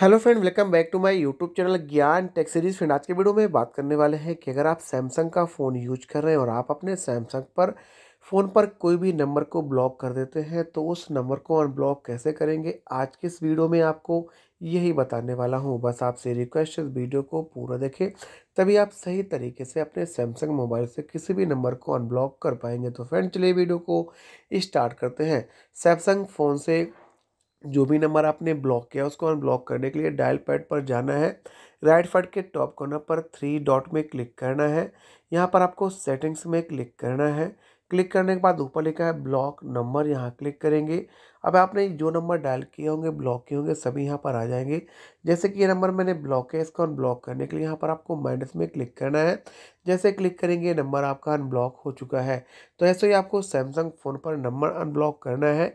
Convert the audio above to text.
hello friend welcome back to my YouTube channel Gyan tech series friend आज के video में बात करने वाले हैं कि अगर आप सैमसंग का फ़ोन यूज कर रहे हैं और आप अपने सैमसंग पर फ़ोन पर कोई भी नंबर को ब्लॉक कर देते हैं तो उस नंबर को अनब्लॉक कैसे करेंगे आज के इस वीडियो में आपको यही बताने वाला हूँ बस आपसे रिक्वेस्ट इस वीडियो को पूरा देखें तभी आप सही तरीके से अपने सैमसंग मोबाइल से किसी भी नंबर को अनब्लॉक कर पाएंगे तो फ्रेंड चलिए वीडियो को स्टार्ट करते हैं सैमसंग फ़ोन से जो भी नंबर आपने ब्लॉक किया उसको अनब्लॉक करने के लिए डायल पैड पर जाना है राइट फट के टॉप कॉर्नर पर थ्री डॉट में क्लिक करना है यहाँ पर आपको सेटिंग्स में क्लिक करना है क्लिक करने के बाद ऊपर लिखा है ब्लॉक नंबर यहाँ क्लिक करेंगे अब आपने जो नंबर डायल किए होंगे ब्लॉक किए होंगे सभी यहाँ पर आ जाएंगे जैसे कि ये नंबर मैंने ब्लॉक किया इसको अनब्लॉक करने के लिए यहाँ पर आपको माइनस में क्लिक करना है जैसे क्लिक करेंगे नंबर आपका अनब्लॉक हो चुका है तो ऐसे ही आपको सैमसंग फ़ोन पर नंबर अनब्लॉक करना है